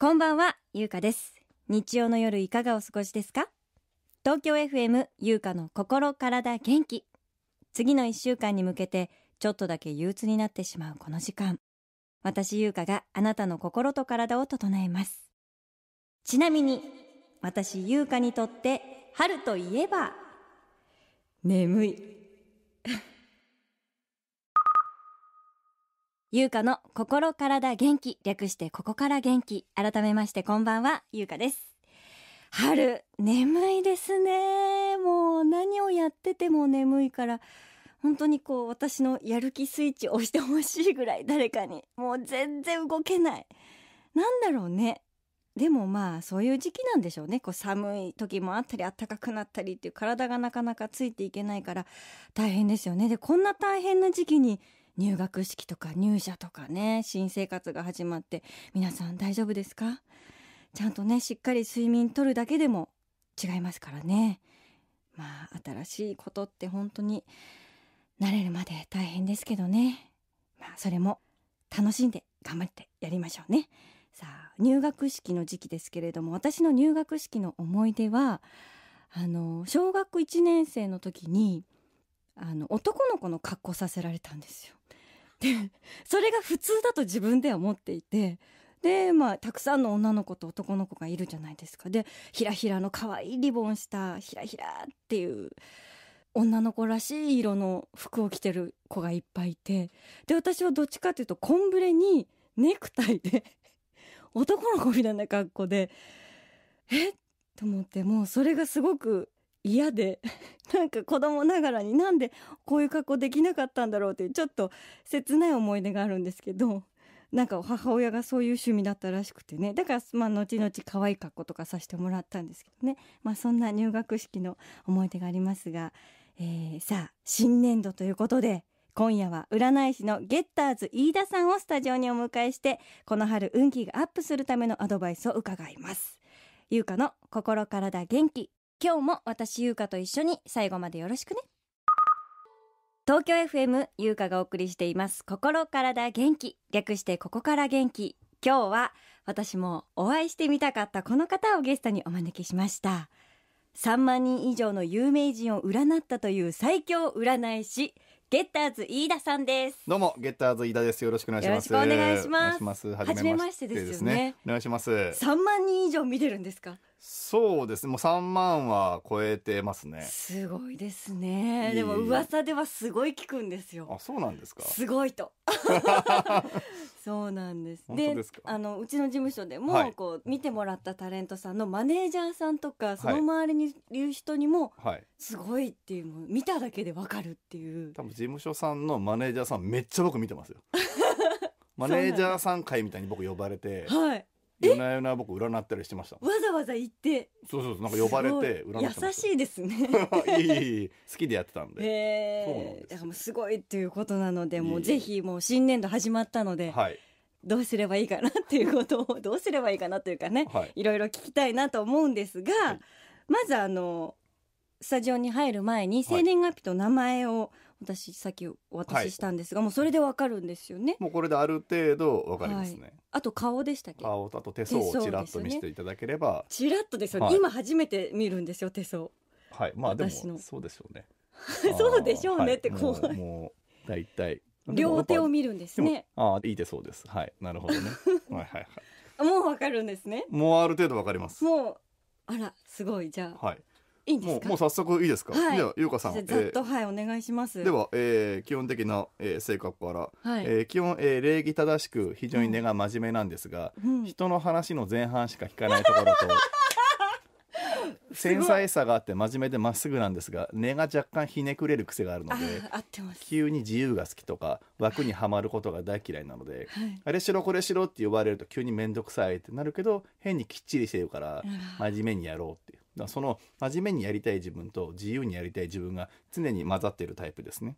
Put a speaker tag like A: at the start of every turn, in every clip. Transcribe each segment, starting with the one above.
A: こんばんは、ゆうかです。日曜の夜いかがお過ごしですか東京 FM ゆうかの心体元気。次の一週間に向けて、ちょっとだけ憂鬱になってしまうこの時間。私ゆうかがあなたの心と体を整えます。ちなみに、私ゆうかにとって、春といえば、眠い。ゆうかの心体元気略してここから元気改めましてこんばんはゆうかです春眠いですねもう何をやってても眠いから本当にこう私のやる気スイッチを押してほしいぐらい誰かにもう全然動けないなんだろうねでもまあそういう時期なんでしょうねこう寒い時もあったり暖かくなったりっていう体がなかなかついていけないから大変ですよねでこんな大変な時期に入学式とか入社とかね新生活が始まって皆さん大丈夫ですかちゃんとねしっかり睡眠とるだけでも違いますからねまあ新しいことって本当に慣れるまで大変ですけどねまあそれも楽しんで頑張ってやりましょうねさあ入学式の時期ですけれども私の入学式の思い出はあの小学1年生の時にあの男の子の格好させられたんですよでそれが普通だと自分では思っていてでまあたくさんの女の子と男の子がいるじゃないですかでひらひらの可愛いリボンしたひらひらっていう女の子らしい色の服を着てる子がいっぱいいてで私はどっちかっていうとコンブレにネクタイで 男の子みたいな格好でえっと思ってもうそれがすごく嫌で なんか子供ながらになんでこういう格好できなかったんだろうっていうちょっと切ない思い出があるんですけど なんか母親がそういう趣味だったらしくてねだからまあ後々可愛い格好とかさせてもらったんですけどね、まあ、そんな入学式の思い出がありますが、えー、さあ新年度ということで今夜は占い師のゲッターズ飯田さんをスタジオにお迎えしてこの春運気がアップするためのアドバイスを伺います。ゆうかの心だ元気今日も私優香と一緒に最後までよろしくね東京 FM 優香がお送りしています心から元気略してここから元気今日は私もお会いしてみたかったこの方をゲストにお招きしました3万人以上の有名人を占ったという最強占い師ゲッターズ飯田さんです。
B: どうもゲッターズ飯田です。よろしくお願いします。よろしくお願いします。初めましてですよね。お願いします。
A: 三万人以上見てるんですか。
B: そうですねもう3万は超えてますねす
A: ごいですねでも噂ではすごい聞くんですよあそうなんですかすごいと そうなんですであのうちの事務所でも、はい、こう見てもらったタレントさんのマネージャーさんとかその周りにいる人にも、はい、すごいっていうの見ただけでわかるってい
B: う多分事務所さんのマネージャーさんめっちゃ僕見てますよ マネージャーさん会みたいに僕呼ばれて、はい、夜な夜な僕占ったりしてましたわ
A: ざわざ行って
B: そうそうなんか呼ばれて占って優
A: しいですね い
B: い好きでやってたんで、
A: えー、だからもうすごいっていうことなのでもうぜひもう新年度始まったので、はい、どうすればいいかなっていうことを どうすればいいかなというかね、はい、いろいろ聞きたいなと思うんですが、はい、まずあのスタジオに入る前に生年月日と名前を私さっきお渡ししたんですが、はい、もうそれでわかるんですよねもうこ
B: れである程度わかりますね、はい、
A: あと顔でしたっけ
B: 顔とあと手相をちらっと見せていただければ、ね、ち
A: らっとですよね、はい、今初めて見るんですよ手相
B: はいまあでもそうでしょうね
A: そうでしょうねってこう、はい、
B: もう大体両手を見
A: るんですね
B: ああいい手そですはいなるほどね はいはい
A: はいもうわかるんですね
B: もうある程度わかります
A: もうあらすごいじゃ
B: あ、はい、いいもうもう早速いいですか、はい、じゃ優香さんっと、えー、
A: はいお願いしますでは、
B: えー、基本的な、えー、性格から、はい、えー、基本、えー、礼儀正しく非常に根が真面目なんですが、うん、人の話の前半しか聞かないところと 繊細さがあって真面目でまっすぐなんですが根が若干ひねくれる癖があるので急に自由が好きとか枠にはまることが大嫌いなので、はい、あれしろこれしろって呼ばれると急に面倒くさいってなるけど変にきっちりしてるから真面目にやろうってだその真面目にやりたい自分と自由にやりたい自分が常に混ざっているタイプですね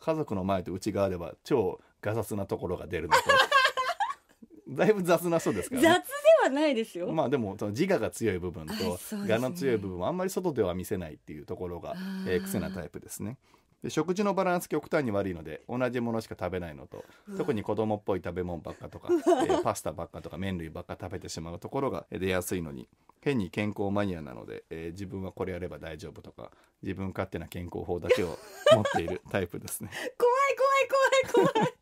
B: 家族の前と内側では超ガサツなところが出るのと だいぶ雑なそうですから、ね、雑
A: ではないですよまあ
B: でもその自我が強い部分と我の強い部分はあんまり外では見せないっていうところが、えー、癖なタイプですねで食事のバランス極端に悪いので同じものしか食べないのと特に子供っぽい食べ物ばっかとか、えー、パスタばっかとか麺類ばっか食べてしまうところが出やすいのに変に健康マニアなので、えー、自分はこれやれば大丈夫とか自分勝手な健康法だけを持っているタイプですね。
A: 怖い怖い怖い怖い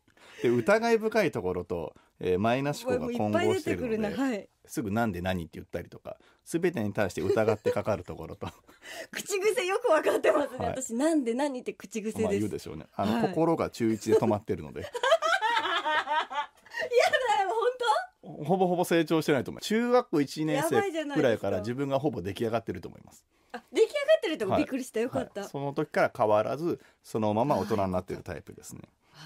B: で疑い深いところとえー、マイナス思考が混合してるので、はすぐ「なんで何?」って言ったりとか全てに対して疑ってかかるところと
A: 口癖よく分かってますね、はい、私「なんで何?」って口癖まあ、言う
B: でしょうねあの、はい、心が中一で止まってるのでい やだよ本当ほぼほぼ成長してないと思います中学校1年生くらいから自分がほぼ出来上がってると思います
A: あ出来上がってるとこびっくりした、よかった、そ
B: の時から変わらずそのまま大人になってるタイプですね、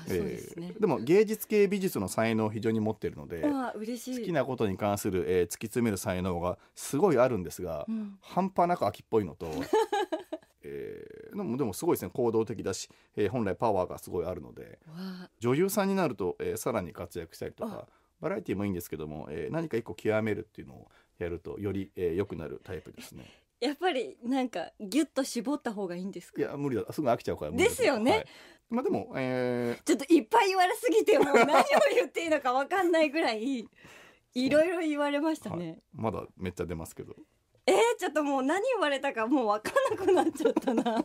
B: えー、で、も芸術系美術の才能を非常に持っているので好きなことに関する、えー、突き詰める才能がすごいあるんですが、うん、半端なく秋っぽいのと。えー、でもでもすごいですね行動的だし、えー、本来パワーがすごいあるので女優さんになると、えー、さらに活躍したりとかバラエティーもいいんですけども、えー、何か一個極めるっていうのをやるとより良、えー、くなるタイプですね。
A: やっぱりなんかギュッと絞った方がいいんですかい
B: や無理だすぐ飽きちゃうからですよね、はい、まあでも、えー、ちょっ
A: といっぱい言われすぎてもう何を言っていいのか分かんないぐらいいろいろ言われましたね、はい、
B: まだめっちゃ出ますけど
A: えー、ちょっともう何言われたかもう分かんなくなっちゃ
B: ったな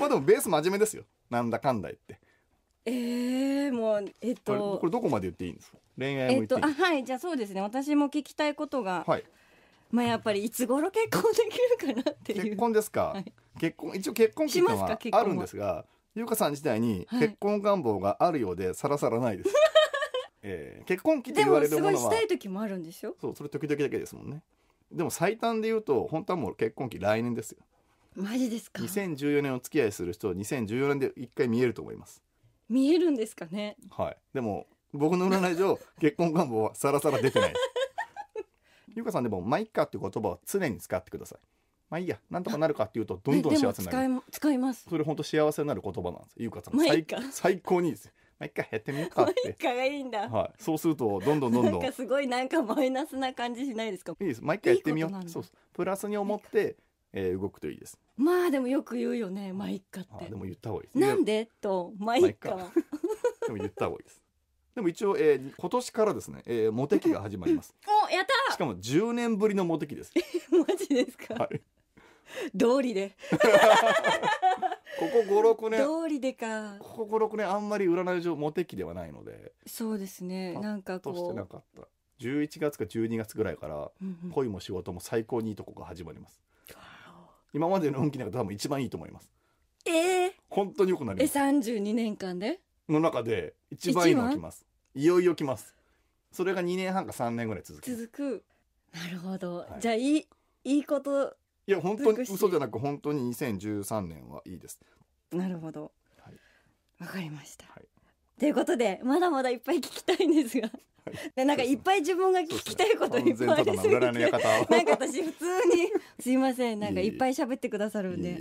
B: まあでもベース真面目ですよなんだかんだ言って
A: えー、もうえっとこれ
B: どこまで言っていいんですか恋愛も言っていい、えっと、あ
A: はいじゃあそうですね私も聞きたいこと
B: が、はいまあやっぱりいつ頃結婚できるかなっていう結婚ですか、はい、結婚一応結婚期間はあるんですが優香さん自体に結婚願望があるようでさらさらないです、はい、えー、結婚期って言われるものはしたい
A: 時もあるんでしょ
B: そうそれ時々だけですもんねでも最短で言うと本当はもう結婚期来年ですよマジですか2014年お付き合いする人2014年で一回見えると思います
A: 見えるんですかね
B: はいでも僕の占い上結婚願望はさらさら出てない優かさんでも「まあいっか」っていう言葉は常に使ってください。まあいいや、なんとかなるかっていうと、どんどん幸せになる。使います。それ本当幸せになる言葉なんです。ゆうかさん、最最高にいいですよ。一回やってみようかって。一回がいいんだ。はい、そうすると、どんどんどんどん。
A: すごい、なんかマイナスな感じしな
B: いですか。いいです。毎回やってみよう。いいそうプラスに思って、えー、動くといいです。
A: まあ、でもよく言うよね。まあ、一回
B: って。でも言った方がいいです。なんで
A: と、まあ、一回。
B: でも言った方がいいです。でも一応、えー、今年からですね、えー、モテ期が始まります。
A: おやったしか
B: も10年ぶりのモテ期です。マジですか、はい、道理で。ここ五六年。道理でか。ここ五六年あんまり占い上モテ期ではないので。
A: そうですね。なんかこう。してなか
B: った。十一月か十二月ぐらいから、うんうん、恋も仕事も最高にいいとこが始まります。今までの運気なんか多分一番いいと思います。ええー、本当に良くなります。え、
A: 三十二年間で。
B: の中で一番いいの来ますいよいよ来ますそれが2年半か3年ぐらい続く
A: 続くなるほど、はい、じゃあいいいいこと
B: いや本当に嘘じゃなく本当に2013年はいいです
A: なるほどわ、はい、かりました、はい、ということでまだまだいっぱい聞きたいんですがでなんかいっぱい自分が聞きたいこといっぱいありすぎて、なんか私普通にすいませんなんかいっぱい喋ってくださるんで。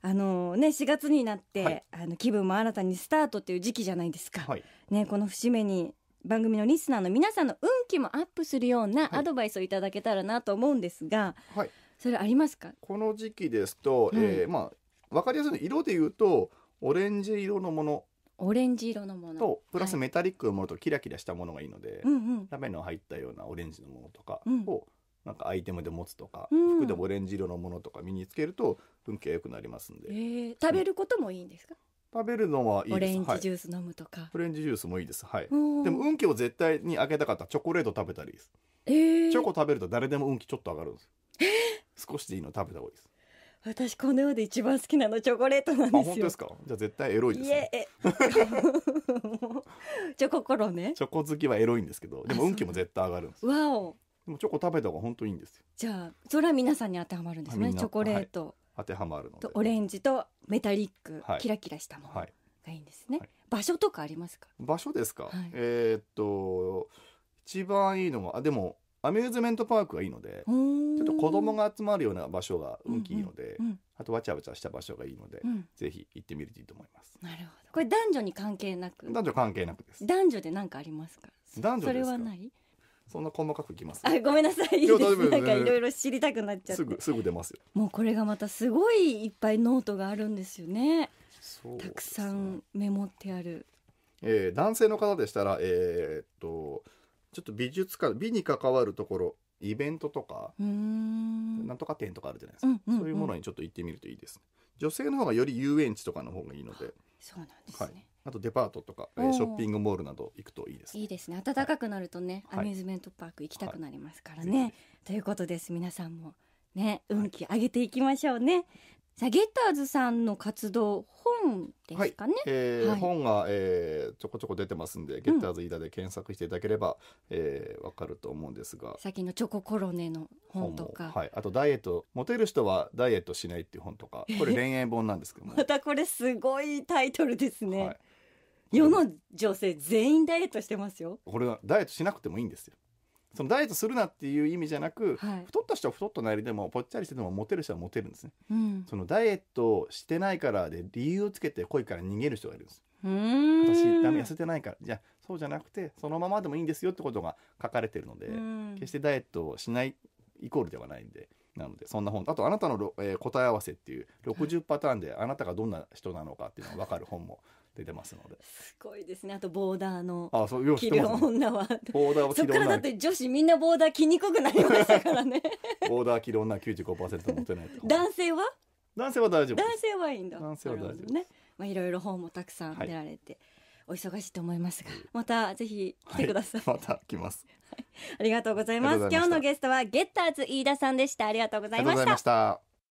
A: あのね4月になって、あの気分も新たにスタートっていう時期じゃないですか。ねこの節目に番組のリスナーの皆さんの運気もアップするようなアドバイスをいただけたらなと思うんですが、はい、それありますかこ
B: の時期ですと、うん、えー、まあ、分かりやすい色で言うとオレンジ色のもの
A: オレンジ色の
B: ものとプラスメタリックのものとキラキラしたものがいいので、ラメの入ったようなオレンジのものとかを、なんかアイテムで持つとか、うん、服でもオレンジ色のものとか身につけると運気が良くなりますんで、
A: えー、食べることもいいんですか、
B: 食べるのはいいオレンジジュース飲むとか、はい、オレンジジュースもいいですはいでも運気を絶対に上げたかったらチョコレート食べたりです、えー、チョコ食べると誰でも運気ちょっと上がるんです、えー、少しでいいの食べた方がいいです
A: 私この世で一番好きなのチョコレートなんですよ。本当ですか。
B: じゃあ絶対エロいですね。
A: いえ チョココロね。
B: チョコ好きはエロいんですけど、でも運気も絶対上がるんです。わお。でもチョコ食べた方が本当いいんですよ。
A: じゃあそれは皆さんに当てはまるんですね。チョコレート、はい、
B: 当てはまるのとオ
A: レンジとメタリック、はい、キラキラしたものがいいんですね。はい、場所とかありますか。
B: 場所ですか。はい、えー、っと一番いいのはあでもアミューズメントパークがいいので。うんちょっと子供が集まるような場所が運気いいので、うんうんうん、あとわちゃわちゃした場所がいいので、うん、ぜひ行ってみるといいと思います。なる
A: ほど。これ男女に関係なく。
B: 男女関係なくで
A: す。男女で何かありますか。男女それはない。
B: そんな細かくいきます。あ、
A: ごめんなさい。いいなんかいろいろ知りたくなっちゃすぐすぐ出ますよ。もうこれがまたすごいいっぱいノートがあるんですよね。ねたくさんメモってある。
B: えー、男性の方でしたら、えー、っと。ちょっと美術館美に関わるところイベントとかなんとか店とかあるじゃないですか、うんうんうん、そういうものにちょっと行ってみるといいです、女性の方がより遊園地とかの方がいいのでそうなんですね、はい、あとデパートとか、ショッピングモールなど行くといいです、
A: ね、いいですね暖かくなるとね、はい、アミューズメントパーク行きたくなりますからね、はい、ということです皆さんもね運気上げていきましょうね、ザ・ゲッターズさんの活動本ですかね、はい、えーはい、本
B: が、えー、ちょこちょこ出てますんで、うん、ゲッターズ飯田で検索していただければ、えー、わかると思うんですが最
A: 近のチョココロネの本とか
B: はい、あとダイエットモテる人はダイエットしないっていう本とかこれ恋愛本なんですけども
A: またこれすごいタイトルですね、はい、世の女性全員ダイエットしてますよ
B: これはダイエットしなくてもいいんですよそのダイエットするなっていう意味じゃなく、はい、太った人は太ったなりでもぽっちゃりしててもモテる人はモテるんですね、うん、そのダイエットしてないからで理由をつけて恋から逃げる人がいるんです
A: 私ダメ痩
B: せてないからじゃそうじゃなくてそのままでもいいんですよってことが書かれてるので決してダイエットをしないイコールではないんでなのでそんな本あと「あなたの、えー、答え合わせ」っていう60パターンであなたがどんな人なのかっていうのが分かる本も出てますので。す
A: ごいですね。あとボーダーの
B: あそうよう着ってるますね、女は。ボーダーをそ着っるからだって
A: 女子みんなボーダー着にくくなりますから
B: ね。ボーダー着る女はント持てない
A: 男性は
B: 男性は大丈夫男
A: 性はいいんだ。男性は大丈夫ね。まあいろいろ本もたくさん出られて、お忙しいと思いますが、またぜひ来てくださ
B: い。はい、また来ます。
A: ありがとうございます。ありがとうございま今日のゲストはゲッターズ飯田さんでした。ありがとうございりがとうございまし。
B: た。